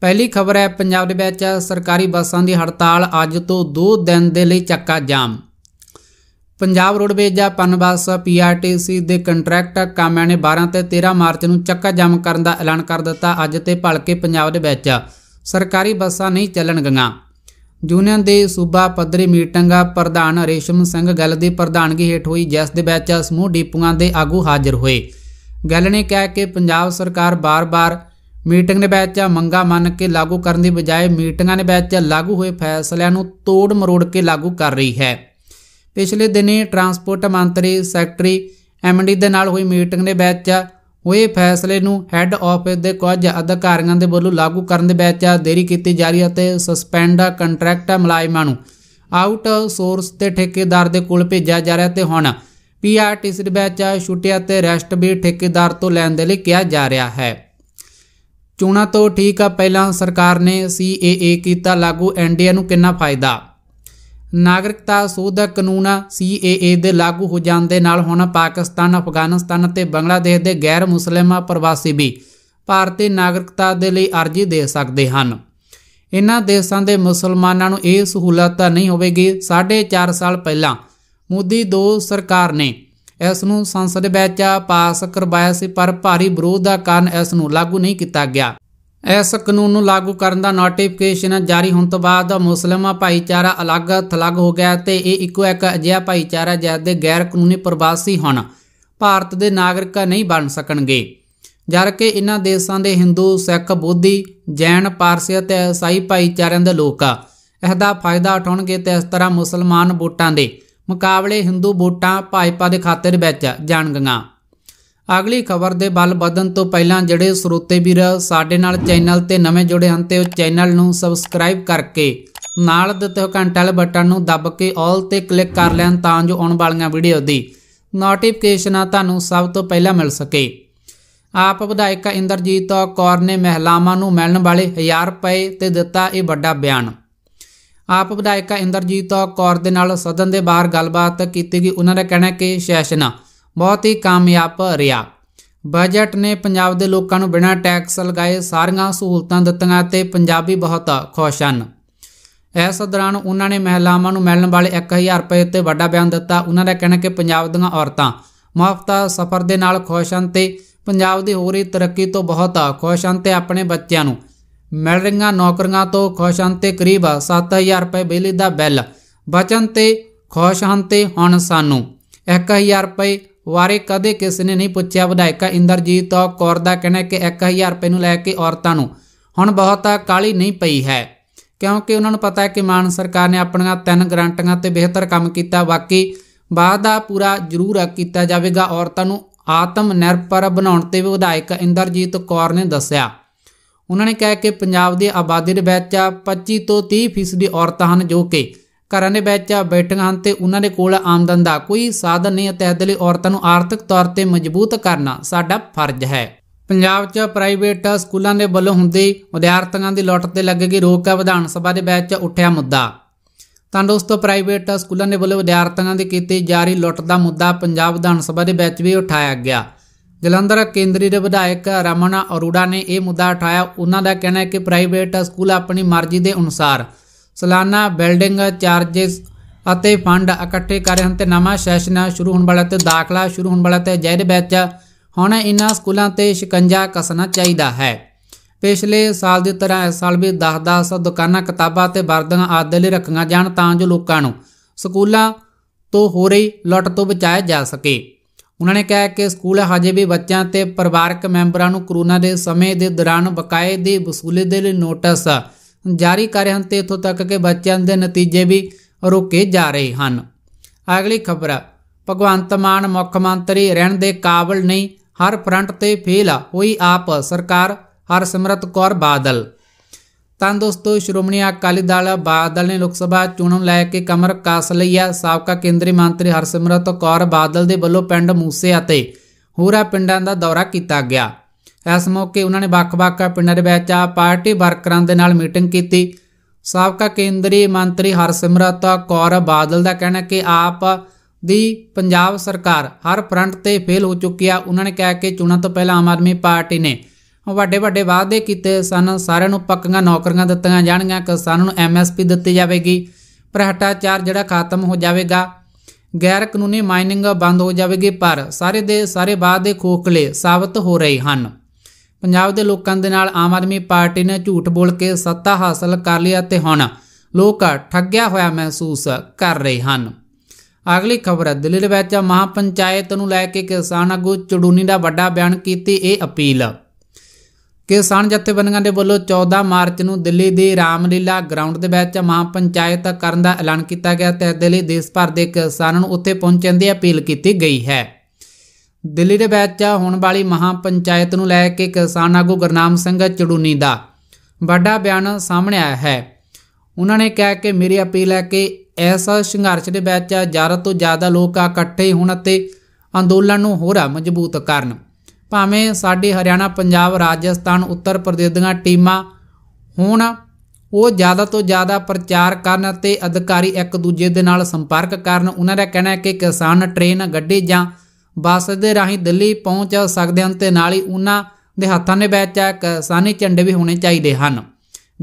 ਪਹਿਲੀ ਖਬਰ ਹੈ ਪੰਜਾਬ ਦੇ ਵਿੱਚ ਸਰਕਾਰੀ ਬੱਸਾਂ ਦੀ ਹੜਤਾਲ ਅੱਜ ਤੋਂ 2 ਦਿਨ ਦੇ ਲਈ ਚੱਕਾ ਜਾਮ ਪੰਜਾਬ ਰੋਡਵੇਜ਼ ਜਾਂ ਪਨਬੱਸ ਪੀਆਰਟੀਸੀ ਦੇ ਕੰਟਰੈਕਟ ਕਾਮਿਆਂ ਨੇ 12 ਤੇ 13 ਮਾਰਚ ਨੂੰ ਚੱਕਾ ਜਾਮ ਕਰਨ ਦਾ ਐਲਾਨ ਕਰ ਦਿੱਤਾ ਅੱਜ ਤੇ ਭਲਕੇ ਪੰਜਾਬ ਦੇ ਵਿੱਚ ਸਰਕਾਰੀ ਬੱਸਾਂ ਨਹੀਂ ਚੱਲਣਗੀਆਂ ਯੂਨੀਅਨ ਦੇ ਸੂਬਾ ਪੱਧਰੀ ਮੀਟਿੰਗ ਪ੍ਰਧਾਨ ਰੇਸ਼ਮ ਸਿੰਘ ਗੱਲ ਦੀ ਪ੍ਰਧਾਨਗੀ ਹੇਠ ਹੋਈ ਜਿਸ ਦੇ ਵਿੱਚ ਸਮੂਹ ਡੀਪੂਆਂ ਦੇ ਆਗੂ ਹਾਜ਼ਰ ਹੋਏ ਗੱਲ ਨੇ ਕਿਹਾ ਕਿ ਪੰਜਾਬ ਸਰਕਾਰ ਬਾਰ-ਬਾਰ ਮੀਟਿੰਗ ਦੇ ਵਿੱਚ ਮੰਗਾ ਮੰਨ ਕੇ ਲਾਗੂ ਕਰਨ ਦੀ ਬਜਾਏ ਮੀਟਿੰਗਾਂ ਦੇ ਵਿੱਚ ਲਾਗੂ ਹੋਏ ਫੈਸਲਿਆਂ ਨੂੰ ਤੋੜ ਮਰੋੜ ਕੇ ਲਾਗੂ ਕਰ ਰਹੀ ਹੈ ਪਿਛਲੇ ਦਿਨੇ ਟਰਾਂਸਪੋਰਟ ਮੰਤਰੀ ਸੈਕਟਰੀ ਐਮਡੀ ਦੇ ਨਾਲ ਹੋਈ ਮੀਟਿੰਗ ਦੇ ਵਿੱਚ ਹੋਏ ਫੈਸਲੇ ਨੂੰ ਹੈੱਡ ਆਫਿਸ ਦੇ ਕੁਝ ਅਧਿਕਾਰੀਆਂ ਦੇ ਵੱਲੋਂ ਲਾਗੂ ਕਰਨ ਦੇ ਵਿੱਚ ਦੇਰੀ ਕੀਤੀ ਜਾ ਰਹੀ ਹੈ ਤੇ ਸਸਪੈਂਡ ਕੰਟਰੈਕਟ ਮੁਲਾਜ਼ਮਾਂ ਨੂੰ ਆਊਟ ਸੋਰਸ ਤੇ ਠੇਕੇਦਾਰ ਦੇ ਕੋਲ ਭੇਜਿਆ ਜਾ ਰਿਹਾ ਤੇ ਹੁਣ ਪੀਆਰਟੀਸੀ ਦੇ ਵਿੱਚ ਛੁੱਟਿਆ ਤੇ ਰੈਸਟ ਵੀ ਠੇਕੇਦਾਰ ਤੋਂ ਲੈਣ ਦੇ ਲਈ ਕਿਹਾ ਜਾ ਰਿਹਾ ਹੈ ਚੋਣਾਂ ਤੋਂ ਠੀਕ ਆ ਪਹਿਲਾਂ ਸਰਕਾਰ ਨੇ ਸੀਏਏ ਕੀਤਾ ਲਾਗੂ ਐਨਡੀਏ ਨੂੰ ਕਿੰਨਾ ਫਾਇਦਾ ਨਾਗਰਿਕਤਾ ਸੋਧਕ ਕਾਨੂੰਨ ਸੀਏਏ ਦੇ ਲਾਗੂ ਹੋ ਜਾਣ ਦੇ ਨਾਲ ਹੁਣ ਪਾਕਿਸਤਾਨ ਅਫਗਾਨਿਸਤਾਨ ਅਤੇ ਬੰਗਲਾਦੇਸ਼ ਦੇ ਗੈਰ ਮੁਸਲਮਾਨ ਪ੍ਰਵਾਸੀ ਵੀ ਭਾਰਤੀ ਨਾਗਰਿਕਤਾ ਦੇ ਲਈ ਅਰਜ਼ੀ ਦੇ ਸਕਦੇ ਹਨ ਇਨ੍ਹਾਂ ਦੇਸ਼ਾਂ ਦੇ ਮੁਸਲਮਾਨਾਂ ਨੂੰ ਇਹ ਸਹੂਲਤ ਨਹੀਂ ਹੋਵੇਗੀ 4.5 ਸਾਲ ਪਹਿਲਾਂ ਮੋਦੀ ਦੋ ਸਰਕਾਰ ਨੇ ਇਸ ਨੂੰ ਸੰਸਦ ਵਿੱਚ ਪਾਸ ਕਰਵਾਇਆ ਸੀ ਪਰ ਭਾਰੀ ਵਿਰੋਧ ਦਾ ਕਾਰਨ ਇਸ ਨੂੰ ਲਾਗੂ ਨਹੀਂ ਕੀਤਾ ਗਿਆ ਇਸ ਕਾਨੂੰਨ ਨੂੰ ਲਾਗੂ ਕਰਨ ਦਾ ਨੋਟੀਫਿਕੇਸ਼ਨ ਜਾਰੀ ਹੋਣ ਤੋਂ ਬਾਅਦ ਮੁਸਲਮਾਂ ਭਾਈਚਾਰਾ ਅਲੱਗ-ਥਲੱਗ ਹੋ ਗਿਆ ਤੇ ਇਹ ਇੱਕੋ ਇੱਕ ਅਜਿਹਾ ਭਾਈਚਾਰਾ ਜਿਸ ਦੇ ਗੈਰ ਕਾਨੂੰਨੀ ਪ੍ਰਵਾਸੀ ਹਨ ਭਾਰਤ ਦੇ ਨਾਗਰਿਕ ਨਹੀਂ ਬਣ ਸਕਣਗੇ ਜਦ ਕਿ ਇਹਨਾਂ ਦੇਸ਼ਾਂ ਦੇ ਹਿੰਦੂ ਸਿੱਖ ਬੋਧੀ ਜੈਨ ਪਾਰਸੀ ਅਤੇ ਈਸਾਈ ਭਾਈਚਾਰਿਆਂ ਦੇ ਲੋਕ ਇਹਦਾ ਫਾਇਦਾ ਉਠਾਉਣਗੇ ਤੇ ਇਸ ਤਰ੍ਹਾਂ ਮੁਸਲਮਾਨ ਵੋਟਾਂ ਦੇ ਮੁਕਾਬਲੇ ਹਿੰਦੂ ਵੋਟਾਂ ਭਾਜਪਾ ਦੇ ਖਾਤਰ ਵਿੱਚ ਜਾਣ ਗਈਆਂ ਅਗਲੀ ਖਬਰ ਦੇ ਬਲ ਵਧਣ ਤੋਂ ਪਹਿਲਾਂ ਜਿਹੜੇ ਸਰੋਤੇ ਵੀਰ ਸਾਡੇ ਨਾਲ ਚੈਨਲ ਤੇ ਨਵੇਂ ਜੁੜੇ ਹਨ ਤੇ ਉਹ ਚੈਨਲ ਨੂੰ ਸਬਸਕ੍ਰਾਈਬ ਕਰਕੇ ਨਾਲ ਦਿੱਤੇ ਹੋਏ ਘੰਟਾ ਵਾਲੇ ਬਟਨ ਨੂੰ ਦਬ ਕੇ ਆਲ ਤੇ ਕਲਿੱਕ ਕਰ ਲੈਣ ਤਾਂ ਜੋ ਆਉਣ ਵਾਲੀਆਂ ਵੀਡੀਓ ਦੀ ਨੋਟੀਫਿਕੇਸ਼ਨਾਂ ਤੁਹਾਨੂੰ ਸਭ ਤੋਂ ਪਹਿਲਾਂ ਮਿਲ ਸਕੇ ਆਪ ਵਿਧਾਇਕ ਇੰਦਰਜੀਤ ਕੌਰ ਨੇ ਮਹਿਲਾਵਾਂ ਨੂੰ ਮਿਲਣ ਵਾਲੇ 1000 ਰੁਪਏ ਤੇ ਦਿੱਤਾ ਇਹ ਵੱਡਾ ਬਿਆਨ ਆਪ ਵਿਧਾਇਕਾ ਇੰਦਰਜੀਤ ਕੌਰ ਦੇ ਨਾਲ ਸਦਨ ਦੇ ਬਾਹਰ ਗੱਲਬਾਤ ਕੀਤੀ ਗਈ ਉਹਨਾਂ ਦਾ ਕਹਿਣਾ ਕਿ ਸੈਸ਼ਨ ਬਹੁਤ ਹੀ ਕਾਮਯਾਬ ਰਿਹਾ ਬਜਟ ਨੇ ਪੰਜਾਬ ਦੇ ਲੋਕਾਂ ਨੂੰ ਬਿਨਾਂ ਟੈਕਸ ਲਗਾਏ ਸਾਰੀਆਂ ਸਹੂਲਤਾਂ ਦਿੱਤੀਆਂ ਤੇ ਪੰਜਾਬੀ ਬਹੁਤ ਖੁਸ਼ ਹਨ ਇਸ ਦੌਰਾਨ ਉਹਨਾਂ ਨੇ ਮਹਿਲਾਵਾਂ ਨੂੰ ਮਿਲਣ ਵਾਲੇ 1000 ਰੁਪਏ ਤੇ ਵੱਡਾ ਬਿਆਨ ਦਿੱਤਾ ਉਹਨਾਂ ਦਾ ਕਹਿਣਾ ਕਿ ਪੰਜਾਬ ਦੀਆਂ ਔਰਤਾਂ ਮਾਫਤਾ ਸਫ਼ਰ ਦੇ ਨਾਲ ਖੁਸ਼ ਹਨ ਤੇ ਪੰਜਾਬ ਦੀ ਹੋ ਰਹੀ ਤਰੱਕੀ ਤੋਂ ਬਹੁਤ ਖੁਸ਼ ਹਨ ਤੇ ਆਪਣੇ ਬੱਚਿਆਂ ਨੂੰ ਮਿਲ ਰਹੀਆਂ ਨੌਕਰੀਆਂ ਤੋਂ ਖੁਸ਼ ਹਨ ਤੇ ਕਰੀਬ 7000 ਰੁਪਏ ਬਿਜਲੀ ਦਾ ਬਿੱਲ ਬਚਨ ਤੇ ਖੁਸ਼ ਹਨ ਤੇ ਹੁਣ ਸਾਨੂੰ 1000 ਰੁਪਏ ਬਾਰੇ ਕਦੇ ਕਿਸੇ ਨੇ ਨਹੀਂ ਪੁੱਛਿਆ ਵਿਧਾਇਕਾ ਇੰਦਰਜੀਤ ਕੌਰ ਦਾ ਕਹਿਣਾ ਕਿ 1000 ਰੁਪਏ ਨੂੰ ਲੈ ਕੇ ਔਰਤਾਂ ਨੂੰ ਹੁਣ ਬਹੁਤਾ ਕਾਲੀ ਨਹੀਂ ਪਈ ਹੈ ਕਿਉਂਕਿ ਉਹਨਾਂ ਨੂੰ ਪਤਾ ਹੈ ਕਿ ਮਾਨ ਸਰਕਾਰ ਨੇ ਆਪਣੀਆਂ ਤਿੰਨ ਗਰੰਟੀਆਂ ਤੇ ਬਿਹਤਰ ਕੰਮ ਕੀਤਾ ਬਾਕੀ ਵਾਅਦਾ ਪੂਰਾ ਜ਼ਰੂਰ ਕੀਤਾ ਜਾਵੇਗਾ ਔਰਤਾਂ ਨੂੰ ਆਤਮ ਨਿਰਭਰ ਬਣਾਉਣ ਤੇ ਵਿਧਾਇਕ ਇੰਦਰਜੀਤ ਕੌਰ ਨੇ ਦੱਸਿਆ ਉਹਨਾਂ ਨੇ ਕਿਹਾ ਕਿ ਪੰਜਾਬ ਦੀ ਆਬਾਦੀ ਦੇ ਵਿੱਚ 25 ਤੋਂ 30% ਦੀ ਔਰਤਾਂ ਹਨ ਜੋ ਕਿ ਘਰਾਂ ਦੇ ਵਿੱਚ ਬੈਠੀਆਂ ਹਨ ਤੇ ਉਹਨਾਂ ਦੇ ਕੋਲ ਆਮਦਨ ਦਾ ਕੋਈ ਸਾਧਨ ਨਹੀਂ ਅਤੇ ਇਸ ਲਈ ਔਰਤਾਂ ਨੂੰ ਆਰਥਿਕ ਤੌਰ ਤੇ ਮਜ਼ਬੂਤ ਕਰਨਾ ਸਾਡਾ ਫਰਜ਼ ਹੈ ਪੰਜਾਬ 'ਚ ਪ੍ਰਾਈਵੇਟ ਸਕੂਲਾਂ ਦੇ ਵੱਲੋਂ ਹੁੰਦੇ ਵਿਦਿਆਰਥੀਆਂ ਦੀ ਲੋਟ ਤੇ ਲੱਗੇਗੀ ਰੋਕ ਵਿਧਾਨ ਸਭਾ ਦੇ ਵਿੱਚ ਉੱਠਿਆ ਮੁੱਦਾ ਤਾਂ ਦੋਸਤੋ ਪ੍ਰਾਈਵੇਟ ਸਕੂਲਾਂ ਦੇ ਵੱਲੋਂ ਵਿਦਿਆਰਥੀਆਂ ਦੇ ਕੀਤੇ ਜਾਰੀ ਲੁੱਟ ਦਾ ਮੁੱਦਾ ਪੰਜਾਬ ਵਿਧਾਨ ਸਭਾ ਦੇ ਵਿੱਚ ਵੀ ਉਠਾਇਆ ਗਿਆ ਜਲੰਧਰ ਕੇਂਦਰੀ ਦੇ ਵਿਧਾਇਕ ਰਮਨ ਅਰੂੜਾ ਨੇ ਇਹ ਮੁੱਦਾ ਉਠਾਇਆ ਉਹਨਾਂ ਦਾ ਕਹਿਣਾ ਹੈ ਕਿ ਪ੍ਰਾਈਵੇਟ ਸਕੂਲ ਆਪਣੀ ਮਰਜ਼ੀ ਦੇ ਅਨੁਸਾਰ ਸਾਲਾਨਾ ਬਿਲਡਿੰਗ ਚਾਰजेस ਅਤੇ ਫੰਡ ਇਕੱਠੇ ਕਰ ਰਹੇ ਹਨ ਤੇ ਨਵਾਂ ਸੈਸ਼ਨ ਸ਼ੁਰੂ ਹੋਣ ਵਾਲਾ ਤੇ ਦਾਖਲਾ ਸ਼ੁਰੂ ਹੋਣ ਵਾਲਾ ਤੇ ਜਿਹਦੇ ਵਿੱਚ ਹੁਣ ਇਹਨਾਂ ਸਕੂਲਾਂ ਤੇ ਸ਼ਿਕੰਜਾ ਕਸਣਾ ਚਾਹੀਦਾ ਹੈ ਪਿਛਲੇ ਸਾਲ ਦੀ ਤਰ੍ਹਾਂ ਇਸ ਸਾਲ ਵੀ 10-10 ਦੁਕਾਨਾਂ ਕਿਤਾਬਾਂ ਤੇ ਵਰਦੀਆਂ ਆਦਿ ਲਈ ਰੱਖੀਆਂ ਜਾਣ ਤਾਂ ਜੋ ਲੋਕਾਂ ਨੂੰ ਸਕੂਲਾਂ ਤੋਂ ਹੋ ਰਹੀ ਲੁੱਟ ਤੋਂ ਬਚਾਇਆ ਜਾ ਸਕੇ ਉਹਨਾਂ ਨੇ ਕਿਹਾ ਕਿ ਸਕੂਲ ਹਜੇ ਵੀ ਬੱਚਿਆਂ ਤੇ ਪਰਿਵਾਰਕ ਮੈਂਬਰਾਂ ਨੂੰ ਕਰੋਨਾ ਦੇ ਸਮੇਂ ਦੇ ਦੌਰਾਨ ਬਕਾਏ ਦੀ ਵਸੂਲੇ ਦੇ ਲਈ ਨੋਟਿਸ ਜਾਰੀ ਕਰ ਰਹੇ ਹਨ ਤੇ ਇਥੋਂ ਤੱਕ ਕਿ ਬੱਚਿਆਂ ਦੇ ਨਤੀਜੇ ਵੀ ਰੋਕੇ ਜਾ ਰਹੇ ਹਨ ਅਗਲੀ ਖਬਰ ਭਗਵੰਤ ਮਾਨ ਮੁੱਖ ਮੰਤਰੀ ਰਹਿਣ ਦੇ ਕਾਬਲ ਨਹੀਂ ਹਰ ਫਰੰਟ ਤੇ ਫੇਲ ਹੋਈ ਆਪ ਸਰਕਾਰ ਹਰ ਸਿਮਰਤ ਕੌਰ ਬਾਦਲ ਤਾਂ ਦੋਸਤੋ ਸ਼੍ਰੋਮਣੀ ਅਕਾਲੀ ਦਲ ਬਾਦਲ ਨੇ ਲੋਕ ਸਭਾ ਚੋਣਾਂ ਲੈ ਕੇ ਕਮਰ ਕਾਸ ਲਈ ਆ ਸਾਬਕਾ ਕੇਂਦਰੀ ਮੰਤਰੀ ਹਰਸਿਮਰਤ ਕੌਰ ਬਾਦਲ ਦੇ ਵੱਲੋਂ ਪਿੰਡ ਮੂਸੇ ਅਤੇ ਹੋਰਾ ਪਿੰਡਾਂ ਦਾ ਦੌਰਾ ਕੀਤਾ ਗਿਆ ਇਸ ਮੌਕੇ ਉਹਨਾਂ ਨੇ ਵੱਖ-ਵੱਖ ਪਿੰਡਾਂ ਦੇ ਵਿੱਚ ਆ ਪਾਰਟੀ ਵਰਕਰਾਂ ਦੇ ਨਾਲ ਮੀਟਿੰਗ ਕੀਤੀ ਸਾਬਕਾ ਕੇਂਦਰੀ ਮੰਤਰੀ ਹਰਸਿਮਰਤ ਕੌਰ ਬਾਦਲ ਦਾ ਕਹਿਣਾ ਕਿ ਆਪ ਦੀ ਪੰਜਾਬ ਸਰਕਾਰ ਹਰ ਫਰੰਟ ਤੇ ਫੇਲ ਹੋ ਚੁੱਕੀ ਆ ਉਹਨਾਂ ਨੇ ਕਿਹਾ ਕਿ ਚੋਣਾਂ ਤੋਂ ਪਹਿਲਾਂ ਆਮ ਆਦਮੀ ਪਾਰਟੀ ਨੇ ਵੱਡੇ ਵੱਡੇ ਵਾਅਦੇ ਕੀਤੇ ਸਨ ਸਾਰਿਆਂ ਨੂੰ ਪੱਕੀਆਂ ਨੌਕਰੀਆਂ ਦਿੱਤੀਆਂ ਜਾਣਗੀਆਂ ਕਿਸਾਨਾਂ ਨੂੰ ਐਮਐਸਪੀ ਦਿੱਤੀ ਜਾਵੇਗੀ ਭ੍ਰਿਸ਼ਟਾਚਾਰ ਜਿਹੜਾ ਖਤਮ ਹੋ ਜਾਵੇਗਾ ਗੈਰ ਕਾਨੂੰਨੀ ਮਾਈਨਿੰਗ ਬੰਦ ਹੋ ਜਾਵੇਗੀ ਪਰ ਸਾਰੇ ਦੇ ਸਾਰੇ ਵਾਅਦੇ ਖੋਖਲੇ ਸਾਬਤ ਹੋ ਰਹੇ ਹਨ ਪੰਜਾਬ ਦੇ ਲੋਕਾਂ ਦੇ ਨਾਲ ਆਮ ਆਦਮੀ ਪਾਰਟੀ ਨੇ ਝੂਠ ਬੋਲ ਕੇ ਸੱਤਾ ਹਾਸਲ ਕਰ ਲਈ ਅਤੇ ਹੁਣ ਲੋਕ ਠੱਗਿਆ ਹੋਇਆ ਮਹਿਸੂਸ ਕਰ ਰਹੇ ਹਨ ਅਗਲੀ ਖਬਰ ਦਿੱਲੀ ਵਿੱਚ ਮਹਾਪੰਚਾਇਤ ਨੂੰ ਲੈ ਕੇ ਕਿਸਾਨ ਆਗੂ ਚੜੂਨੀ ਦਾ ਵੱਡਾ ਬਿਆਨ ਕੀਤੀ ਇਹ ਅਪੀਲ ਕਿਸਾਨ ਜਥੇਬੰਦੀਆਂ ਦੇ ਵੱਲੋਂ 14 ਮਾਰਚ ਨੂੰ ਦਿੱਲੀ ਦੇ ਰਾਮਲੀਲਾ ਗਰਾਊਂਡ ਦੇ ਵਿੱਚ ਮਹਾ ਪੰਚਾਇਤ ਕਰਨ ਦਾ ਐਲਾਨ ਕੀਤਾ ਗਿਆ ਤੇ ਦੇ ਲਈ ਦੇਸ਼ ਭਰ ਦੇ ਕਿਸਾਨਾਂ ਨੂੰ ਉੱਥੇ ਪਹੁੰਚਣ ਦੀ ਅਪੀਲ ਕੀਤੀ ਗਈ ਹੈ ਦਿੱਲੀ ਦੇ ਵਿੱਚ ਹੋਣ ਵਾਲੀ ਮਹਾ ਪੰਚਾਇਤ ਨੂੰ ਲੈ ਕੇ ਕਿਸਾਨ ਆਗੂ ਗੁਰਨਾਮ ਸਿੰਘ ਚੜੂਨੀ ਦਾ ਵੱਡਾ ਬਿਆਨ ਸਾਹਮਣੇ ਆਇਆ ਹੈ ਉਹਨਾਂ ਨੇ ਕਿਹਾ ਕਿ ਮੇਰੀ ਅਪੀਲ ਹੈ ਕਿ ਐਸਾ ਸੰਘਰਸ਼ ਦੇ ਵਿੱਚ ਜ਼ਿਆਦਾ ਤੋਂ ਜ਼ਿਆਦਾ ਲੋਕ ਇਕੱਠੇ ਹੋਣ ਅਤੇ ਅੰਦੋਲਨ ਨੂੰ ਹੋਰ ਮਜ਼ਬੂਤ ਕਰਨ ਭਾਵੇਂ ਸਾਡੇ ਹਰਿਆਣਾ ਪੰਜਾਬ ਰਾਜਸਥਾਨ ਉੱਤਰ ਪ੍ਰਦੇਸ਼ ਦੀਆਂ ਟੀਮਾਂ ਹੁਣ ਉਹ ਜ਼ਿਆਦਾ ਤੋਂ ਜ਼ਿਆਦਾ ਪ੍ਰਚਾਰ ਕਰਨ ਅਤੇ ਅਧਿਕਾਰੀ ਇੱਕ ਦੂਜੇ ਦੇ ਨਾਲ ਸੰਪਰਕ ਕਰਨ ਉਹਨਾਂ ਦਾ ਕਹਿਣਾ ਹੈ ਕਿ ਕਿਸਾਨ ਟ੍ਰੇਨ ਗੱਡੀ ਜਾਂ ਬੱਸ ਦੇ ਰਾਹੀਂ ਦਿੱਲੀ ਪਹੁੰਚ ਸਕਦੇ ਹਨ ਤੇ ਨਾਲ ਹੀ ਉਹਨਾਂ ਦੇ ਹੱਥਾਂ ਦੇ ਵਿੱਚ ਕਿਸਾਨੀ ਝੰਡੇ ਵੀ ਹੋਣੇ ਚਾਹੀਦੇ ਹਨ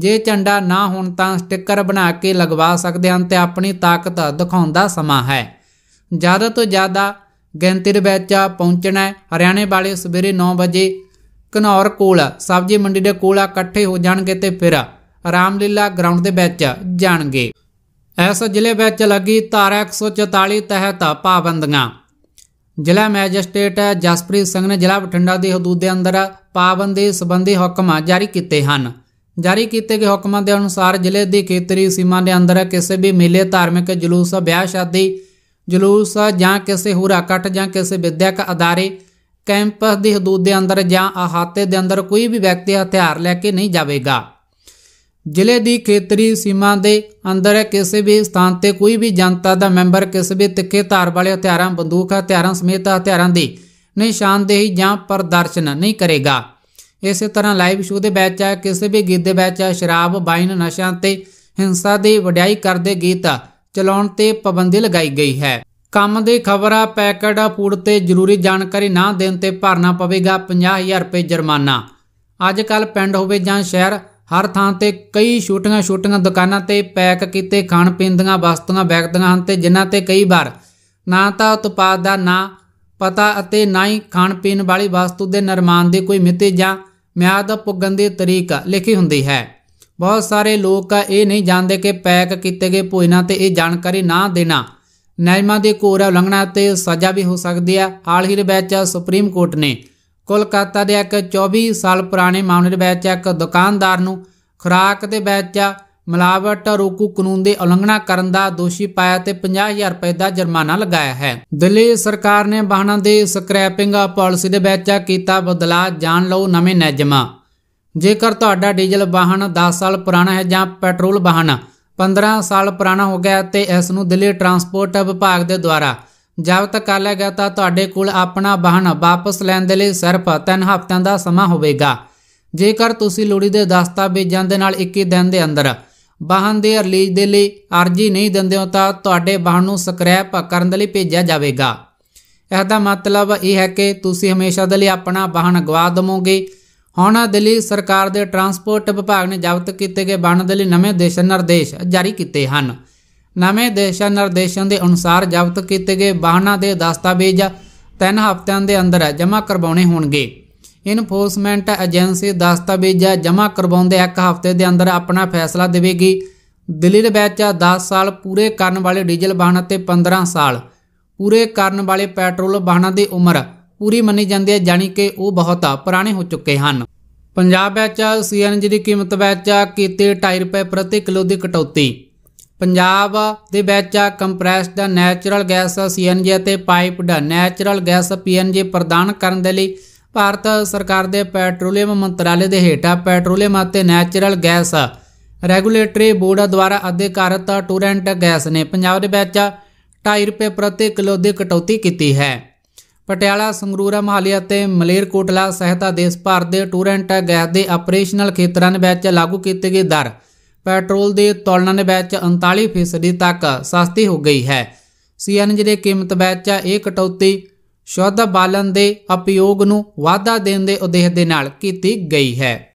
ਜੇ ਝੰਡਾ ਨਾ ਹੋਣ ਤਾਂ ਸਟicker ਬਣਾ ਕੇ ਲਗਵਾ ਸਕਦੇ ਹਨ ਤੇ ਆਪਣੀ ਤਾਕਤ ਦਿਖਾਉਣ ਦਾ ਸਮਾਂ ਹੈ ਜ਼ਿਆਦਾ ਤੋਂ ਜ਼ਿਆਦਾ ਗੈਂਤਿਰ ਦੇ ਵਿੱਚ ਪਹੁੰਚਣਾ ਹਰਿਆਣੇ ਵਾਲੇ ਸਵੇਰੇ 9 ਵਜੇ ਘਨੌਰ ਕੋਲ ਸਬਜ਼ੀ ਮੰਡੀ ਦੇ ਕੋਲ ਇਕੱਠੇ ਹੋ ਜਾਣਗੇ ਤੇ ਫਿਰ ਰਾਮਲੀਲਾ ਗਰਾਊਂਡ ਦੇ ਵਿੱਚ ਜਾਣਗੇ ਐਸ ਜ਼ਿਲ੍ਹੇ ਵਿੱਚ ਲੱਗੀ ਧਾਰਾ 144 ਤਹਿਤ ਪਾਬੰਦੀਆਂ ਜ਼ਿਲ੍ਹਾ ਮੈਜਿਸਟ੍ਰੇਟ ਜਸਪ੍ਰੀਤ ਸਿੰਘ ਨੇ ਜ਼ਿਲ੍ਹਾ ਬਠਿੰਡਾ ਦੇ ਹਦੂਦ ਦੇ ਅੰਦਰ ਪਾਬੰਦੀ ਸੰਬੰਧੀ ਹੁਕਮ ਜਾਰੀ ਕੀਤੇ ਹਨ ਜਾਰੀ ਕੀਤੇ ਗਏ ਹੁਕਮਾਂ ਦੇ ਅਨੁਸਾਰ ਜ਼ਿਲ੍ਹੇ ਦੀ ਖੇਤਰੀ ਸੀਮਾ ਦੇ ਅੰਦਰ ਕਿਸੇ ਵੀ ਮੇਲੇ ਧਾਰਮਿਕ ਜਲੂਸ ਵਿਆਹ ਸ਼ਾਦੀ ਜਲੂਸ ਜਾਂ ਕਿਸੇ ਹੋਰ ਇਕੱਠ ਜਾਂ ਕਿਸੇ ਵਿਦਿਅਕ ਅਦਾਰੇ ਕੈਂਪਸ ਦੀ ਹਦੂਦ ਦੇ ਅੰਦਰ ਜਾਂ ਆਹਾਤੇ ਦੇ ਅੰਦਰ ਕੋਈ ਵੀ ਵਿਅਕਤੀ ਹਥਿਆਰ ਲੈ ਕੇ ਨਹੀਂ ਜਾਵੇਗਾ ਜ਼ਿਲ੍ਹੇ ਦੀ ਖੇਤਰੀ ਸੀਮਾ ਦੇ ਅੰਦਰ ਕਿਸੇ ਵੀ ਸਥਾਨ ਤੇ ਕੋਈ ਵੀ ਜਨਤਾ ਦਾ ਮੈਂਬਰ ਕਿਸੇ ਵੀ ਤਿੱਖੇ ਧਾਰ ਵਾਲੇ ਹਥਿਆਰਾਂ ਬੰਦੂਕ ਹਥਿਆਰਾਂ ਸਮੇਤ ਹਥਿਆਰਾਂ ਦੀ ਨਿਸ਼ਾਨਦੇਹੀ ਜਾਂ ਪ੍ਰਦਰਸ਼ਨ ਨਹੀਂ ਕਰੇਗਾ ਇਸੇ ਤਰ੍ਹਾਂ ਲਾਈਵ ਸ਼ੋਅ ਦੇ ਵਿੱਚ ਕਿਸੇ ਵੀ ਗੀਤ ਦੇ ਵਿੱਚ ਸ਼ਰਾਬ ਬਾਈਨ ਨਸ਼ਿਆਂ ਤੇ ਹਿੰਸਾ ਦੀ ਵਡਿਆਈ ਕਰਦੇ ਗੀਤ ਚਲਾਉਣ ਤੇ ਪਾਬੰਦੀ ਲਗਾਈ ਗਈ ਹੈ ਕੰਮ ਦੇ ਖਬਰਾਂ ਪੈਕੇਟ ਫੂਡ ਤੇ ਜ਼ਰੂਰੀ ਜਾਣਕਾਰੀ ਨਾ ਦੇਣ ਤੇ ਭਰਨਾ ਪਵੇਗਾ 50000 ਰੁਪਏ ਜੁਰਮਾਨਾ ਅੱਜ ਕੱਲ ਪਿੰਡ ਹੋਵੇ ਜਾਂ ਸ਼ਹਿਰ ਹਰ ਥਾਂ ਤੇ ਕਈ ਛੋਟੀਆਂ ਛੋਟੀਆਂ ਦੁਕਾਨਾਂ ਤੇ ਪੈਕ ਕੀਤੇ ਖਾਣ ਪੀਣ ਦੀਆਂ ਵਸਤੂਆਂ ਵੇਚਦੀਆਂ ਹਨ ਤੇ ਜਿਨ੍ਹਾਂ ਤੇ ਕਈ ਵਾਰ ਨਾ ਤਾਂ ਉਤਪਾਦ ਦਾ ਨਾਂ ਪਤਾ ਅਤੇ ਨਾ ਹੀ ਖਾਣ ਪੀਣ ਵਾਲੀ ਵਸਤੂ ਦੇ ਨਿਰਮਾਣ ਦੀ ਕੋਈ ਮਿਤੀ ਜਾਂ ਮਿਆਦ ਪੁੱਗਣ ਦੀ ਤਰੀਕ ਲਿਖੀ ਹੁੰਦੀ ਹੈ ਬਹੁਤ ਸਾਰੇ ਲੋਕ ਇਹ ਨਹੀਂ ਜਾਣਦੇ ਕਿ ਪੈਕ ਕੀਤੇ ਗਏ ਭੋਜਨਾਂ ਤੇ ਇਹ ਜਾਣਕਾਰੀ ਨਾ ਦੇਣਾ ਨਿਯਮਾਂ ਦੇ ਕੋਰ ਉਲੰਘਣਾ ਤੇ ਸਜ਼ਾ ਵੀ ਹੋ ਸਕਦੀ ਹੈ ਹਾਲ ਹੀ ਵਿੱਚ ਸੁਪਰੀਮ ਕੋਰਟ ਨੇ ਕੋਲਕਾਤਾ ਦੇ ਇੱਕ 24 ਸਾਲ ਪੁਰਾਣੇ ਮਾਮਲੇ ਵਿੱਚ ਇੱਕ ਦੁਕਾਨਦਾਰ ਨੂੰ ਖੁਰਾਕ ਦੇ ਵਿੱਚ ਮਲਾਵਟ ਰੋਕੂ ਕਾਨੂੰਨ ਦੇ ਉਲੰਘਣਾ ਕਰਨ ਦਾ ਦੋਸ਼ੀ ਪਾਇਆ ਤੇ 50000 ਰੁਪਏ ਦਾ ਜੁਰਮਾਨਾ ਲਗਾਇਆ ਹੈ ਦਿੱਲੀ ਸਰਕਾਰ ਨੇ ਵਾਹਨਾਂ ਦੇ ਸਕ੍ਰੈਪਿੰਗ ਪਾਲਿਸੀ ਦੇ ਵਿੱਚ ਕੀਤਾ ਬਦਲਾਅ ਜਾਣ ਲਓ ਨਵੇਂ ਨਿਯਮਾਂ ਜੇਕਰ ਤੁਹਾਡਾ ਡੀਜ਼ਲ ਵਾਹਨ 10 ਸਾਲ ਪੁਰਾਣਾ ਹੈ ਜਾਂ ਪੈਟਰੋਲ ਵਾਹਨ 15 ਸਾਲ ਪੁਰਾਣਾ ਹੋ ਗਿਆ ਤੇ ਇਸ ਨੂੰ ਦਿੱਲੀ ਟਰਾਂਸਪੋਰਟ ਵਿਭਾਗ ਦੇ ਦੁਆਰਾ ਜ਼ਬਤ ਕਰ ਲਿਆ ਗਿਆ ਤਾਂ ਤੁਹਾਡੇ ਕੋਲ ਆਪਣਾ ਵਾਹਨ ਵਾਪਸ ਲੈਣ ਦੇ ਲਈ ਸਿਰਫ 3 ਹਫ਼ਤਿਆਂ ਦਾ ਸਮਾਂ ਹੋਵੇਗਾ ਜੇਕਰ ਤੁਸੀਂ ਲੋੜੀਂਦੇ ਦਸਤਾਵੇਜ਼ਾਂ ਦੇ ਨਾਲ 21 ਦਿਨ ਦੇ ਅੰਦਰ ਵਾਹਨ ਦੇ ਰਿਲੀਜ਼ ਦੇ ਲਈ ਅਰਜ਼ੀ ਨਹੀਂ ਦਿੰਦੇ ਹੋ ਤਾਂ ਤੁਹਾਡੇ ਵਾਹਨ ਨੂੰ ਸਕ੍ਰੈਪ ਕਰਨ ਦੇ ਲਈ ਭੇਜਿਆ ਜਾਵੇਗਾ ਇਸ ਦਾ ਮਤਲਬ ਇਹ ਹੈ ਕਿ ਤੁਸੀਂ ਹਮੇਸ਼ਾ ਦੇ ਲਈ ਆਪਣਾ ਵਾਹਨ ਗਵਾ ਦਮੋਗੇ ਹੋਣਾ ਦਿੱਲੀ ਸਰਕਾਰ ਦੇ ਟਰਾਂਸਪੋਰਟ ਵਿਭਾਗ ਨੇ ਜ਼ਬਤ ਕੀਤੇ ਗਏ ਬੰਦ ਦੇ ਲਈ ਨਵੇਂ ਦਿਸ਼ਾ ਨਿਰਦੇਸ਼ ਜਾਰੀ ਕੀਤੇ ਹਨ ਨਵੇਂ ਦਿਸ਼ਾ ਨਿਰਦੇਸ਼ਾਂ ਦੇ ਅਨੁਸਾਰ ਜ਼ਬਤ ਕੀਤੇ ਗਏ ਵਾਹਨਾਂ ਦੇ ਦਸਤਾਵੇਜ਼ 3 ਹਫ਼ਤਿਆਂ ਦੇ ਅੰਦਰ ਜਮ੍ਹਾਂ ਕਰਵਾਉਣੇ ਹੋਣਗੇ ਇਨਫੋਰਸਮੈਂਟ ਏਜੰਸੀ ਦਸਤਾਵੇਜ਼ ਜਮ੍ਹਾਂ ਕਰਵਾਉਂਦੇ 1 ਹਫ਼ਤੇ ਦੇ ਅੰਦਰ ਆਪਣਾ ਫੈਸਲਾ ਦੇਵੇਗੀ ਦਿੱਲੀ ਦੇ ਵਿੱਚ 10 ਸਾਲ ਪੂਰੇ ਕਰਨ ਵਾਲੇ ਡੀਜ਼ਲ ਵਾਹਨ ਅਤੇ 15 ਸਾਲ ਪੂਰੇ ਕਰਨ ਵਾਲੇ ਪੈਟਰੋਲ ਵਾਹਨਾਂ ਦੀ ਉਮਰ ਪੂਰੀ ਮੰਨੀ ਜਾਂਦੀ ਹੈ ਜਾਨੀ ਕਿ ਉਹ ਬਹੁਤ ਪੁਰਾਣੇ ਹੋ ਚੁੱਕੇ ਹਨ ਪੰਜਾਬ ਵਿੱਚ ਸੀਐਨਜੀ ਦੀ ਕੀਮਤ ਵਿੱਚ ਕੀਤੇ 2.5 ਰੁਪਏ ਪ੍ਰਤੀ ਕਿਲੋ ਦੀ ਕਟੌਤੀ ਪੰਜਾਬ ਦੇ ਵਿੱਚ ਕੰਪਰੈਸਡ ਨੈਚੁਰਲ ਗੈਸ ਸੀਐਨਜੀ ਅਤੇ ਪਾਈਪਡ ਨੈਚੁਰਲ ਗੈਸ ਪੀਐਨਜੀ ਪ੍ਰਦਾਨ ਕਰਨ ਦੇ ਲਈ ਭਾਰਤ ਸਰਕਾਰ ਦੇ ਪੈਟਰੋਲੀਅਮ ਮੰਤਰਾਲੇ ਦੇ ਹੇਠਾਂ ਪੈਟਰੋਲੀਅਮ ਅਤੇ ਨੈਚੁਰਲ ਗੈਸ ਰੈਗੂਲੇਟਰੀ ਬੋਰਡ ਦੁਆਰਾ ਅਧਿਕਾਰਤ ਟੋਰੈਂਟ ਗੈਸ ਨੇ ਪੰਜਾਬ ਦੇ ਵਿੱਚ 2.5 ਰੁਪਏ ਪ੍ਰਤੀ ਕਿਲੋ ਦੀ ਕਟੌਤੀ ਕੀਤੀ ਹੈ ਪਟਿਆਲਾ ਸੰਗਰੂਰ ਮਹਾਲੀ ਅਤੇ ਮਲੇਰਕੋਟਲਾ ਸਹਿਤ ਦੇਸ਼ ਭਰ ਦੇ ਟੂਰ ਐਂਡ ਗੈਸ ਦੇ ਆਪਰੇਸ਼ਨਲ ਖੇਤਰਾਂ ਵਿੱਚ ਲਾਗੂ ਕੀਤੇ ਗਏ ਦਰ ਪੈਟਰੋਲ ਦੇ ਤੁਲਨਾ ਵਿੱਚ 39% ਤੱਕ ਸਸਤੀ ਹੋ ਗਈ ਹੈ ਸੀਐਨਜੀ ਦੇ ਕੀਮਤ ਵਿੱਚ ਇਹ ਕਟੌਤੀ ਸ਼ੁੱਧ ਬਾਲਣ ਦੇ ਉਪਯੋਗ ਨੂੰ ਵਾਧਾ ਦੇਣ ਦੇ ਉਦੇਸ਼ ਦੇ ਨਾਲ ਕੀਤੀ ਗਈ ਹੈ